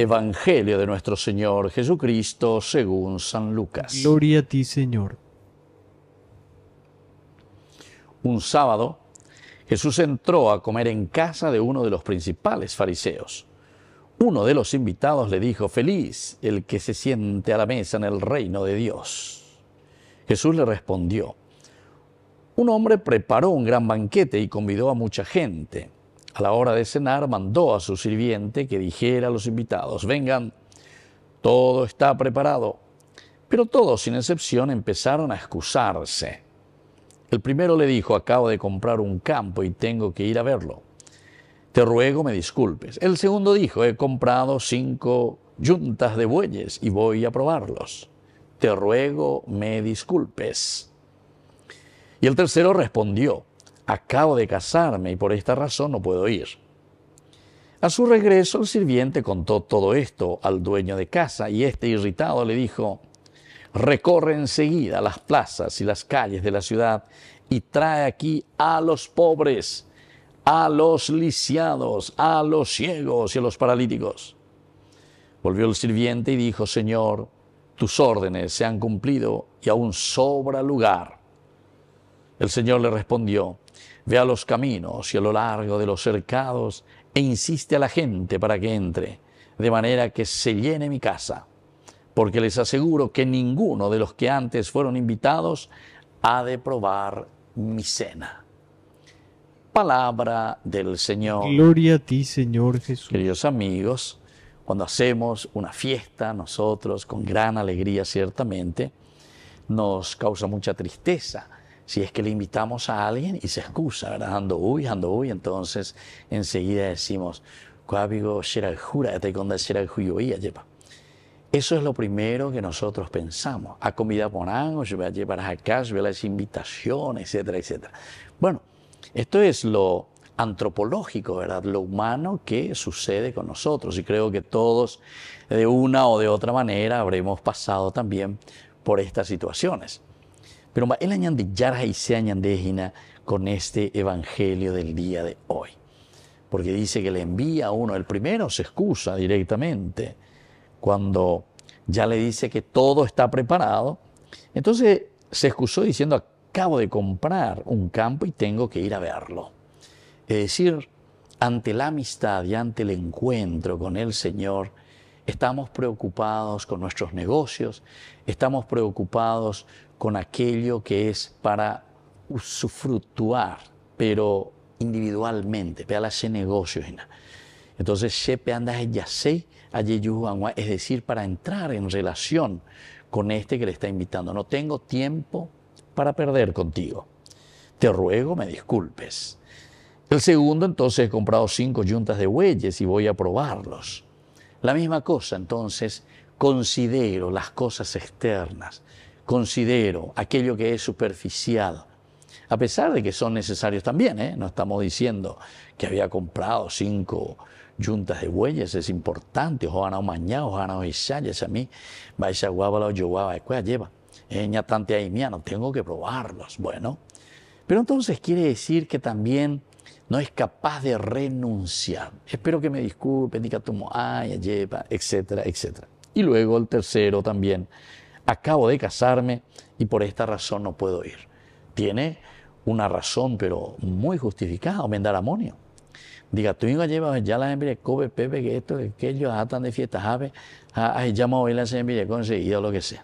Evangelio de nuestro Señor Jesucristo según San Lucas. Gloria a ti, Señor. Un sábado, Jesús entró a comer en casa de uno de los principales fariseos. Uno de los invitados le dijo, feliz el que se siente a la mesa en el reino de Dios. Jesús le respondió, un hombre preparó un gran banquete y convidó a mucha gente. A la hora de cenar mandó a su sirviente que dijera a los invitados, vengan, todo está preparado. Pero todos, sin excepción, empezaron a excusarse. El primero le dijo, acabo de comprar un campo y tengo que ir a verlo. Te ruego me disculpes. El segundo dijo, he comprado cinco yuntas de bueyes y voy a probarlos. Te ruego me disculpes. Y el tercero respondió, acabo de casarme y por esta razón no puedo ir. A su regreso el sirviente contó todo esto al dueño de casa y este irritado le dijo, recorre enseguida las plazas y las calles de la ciudad y trae aquí a los pobres, a los lisiados, a los ciegos y a los paralíticos. Volvió el sirviente y dijo, Señor, tus órdenes se han cumplido y aún sobra lugar. El Señor le respondió, Ve a los caminos y a lo largo de los cercados e insiste a la gente para que entre, de manera que se llene mi casa, porque les aseguro que ninguno de los que antes fueron invitados ha de probar mi cena. Palabra del Señor. Gloria a ti, Señor Jesús. Queridos amigos, cuando hacemos una fiesta, nosotros, con gran alegría ciertamente, nos causa mucha tristeza si es que le invitamos a alguien y se excusa, ¿verdad? Ando uy, ando uy, entonces enseguida decimos, Eso es lo primero que nosotros pensamos. A comida por yo voy a llevar a casa, voy a las invitaciones, etcétera, etcétera. Bueno, esto es lo antropológico, ¿verdad? Lo humano que sucede con nosotros. Y creo que todos, de una o de otra manera, habremos pasado también por estas situaciones pero él añade yarja y se añandejina con este evangelio del día de hoy. Porque dice que le envía a uno, el primero se excusa directamente cuando ya le dice que todo está preparado. Entonces se excusó diciendo, acabo de comprar un campo y tengo que ir a verlo. Es decir, ante la amistad y ante el encuentro con el Señor, estamos preocupados con nuestros negocios, estamos preocupados con aquello que es para usufructuar, pero individualmente, para hacer negocios. Entonces, anda es decir, para entrar en relación con este que le está invitando. No tengo tiempo para perder contigo. Te ruego me disculpes. El segundo, entonces, he comprado cinco yuntas de bueyes y voy a probarlos. La misma cosa, entonces, considero las cosas externas considero, aquello que es superficial, a pesar de que son necesarios también, ¿eh? no estamos diciendo que había comprado cinco juntas de bueyes, es importante, o mañana, ojalá ensayes a mí, vais a guabala o yo cuál lleva, ña tante ahí no tengo que probarlos, bueno. Pero entonces quiere decir que también no es capaz de renunciar. Espero que me disculpen, diga tu etcétera, etcétera. Y luego el tercero también, acabo de casarme y por esta razón no puedo ir. Tiene una razón, pero muy justificada, aumentar amonio. Diga, tú hijo lleva ya la envidia, cobe, pepe, que esto, que aquello, atan ah, de fiestas, ave, ah, llama ah, a la envidia, conseguido lo que sea.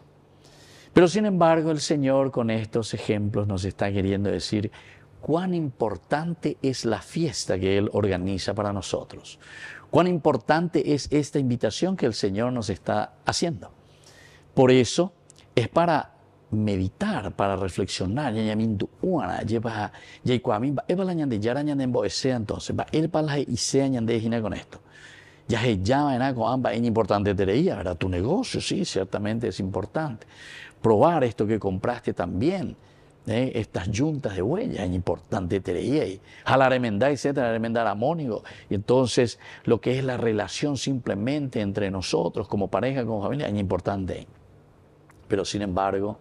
Pero sin embargo, el Señor con estos ejemplos nos está queriendo decir cuán importante es la fiesta que Él organiza para nosotros, cuán importante es esta invitación que el Señor nos está haciendo. Por eso es para meditar, para reflexionar, yamindu una lleva yaikuamin, eva la ñande, yara ñande sea entonces, va el palaje y sea de gina con esto. Ya se llama en algo, amba, es importante tereía, ¿verdad? Tu negocio, sí, ciertamente es importante. Probar esto que compraste también, ¿eh? estas yuntas de huellas, es importante tereía, y jalar remendar, etcétera, remendar amónigo. Y entonces, lo que es la relación simplemente entre nosotros, como pareja, como familia, es importante. Pero sin embargo,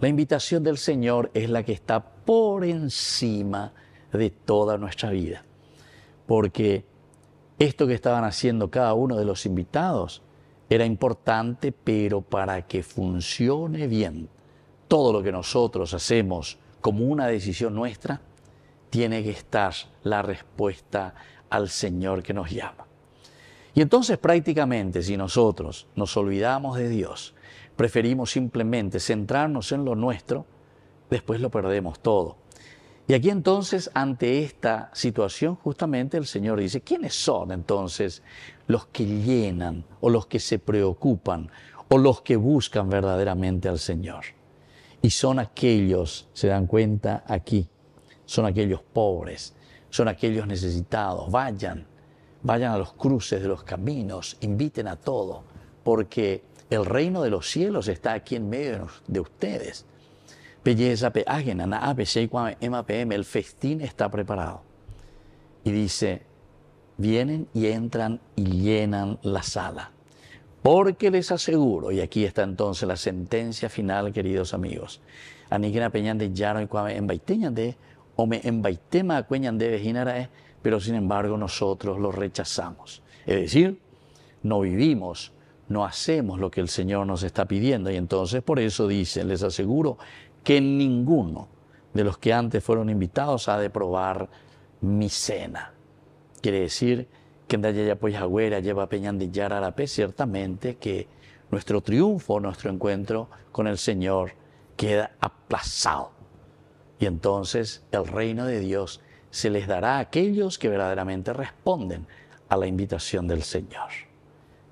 la invitación del Señor es la que está por encima de toda nuestra vida. Porque esto que estaban haciendo cada uno de los invitados era importante, pero para que funcione bien, todo lo que nosotros hacemos como una decisión nuestra, tiene que estar la respuesta al Señor que nos llama. Y entonces prácticamente si nosotros nos olvidamos de Dios, preferimos simplemente centrarnos en lo nuestro, después lo perdemos todo. Y aquí entonces, ante esta situación, justamente el Señor dice, ¿quiénes son entonces los que llenan o los que se preocupan o los que buscan verdaderamente al Señor? Y son aquellos, se dan cuenta aquí, son aquellos pobres, son aquellos necesitados. Vayan, vayan a los cruces de los caminos, inviten a todo, porque el reino de los cielos está aquí en medio de ustedes. Belleza, el festín está preparado. Y dice, vienen y entran y llenan la sala. Porque les aseguro, y aquí está entonces la sentencia final, queridos amigos, Peñan de eh, pero sin embargo nosotros lo rechazamos. Es decir, no vivimos no hacemos lo que el Señor nos está pidiendo. Y entonces por eso dicen, les aseguro que ninguno de los que antes fueron invitados ha de probar mi cena. Quiere decir que en Dayaya Poyagüera pues, lleva Peñandillar Arapé, ciertamente que nuestro triunfo, nuestro encuentro con el Señor queda aplazado. Y entonces el reino de Dios se les dará a aquellos que verdaderamente responden a la invitación del Señor.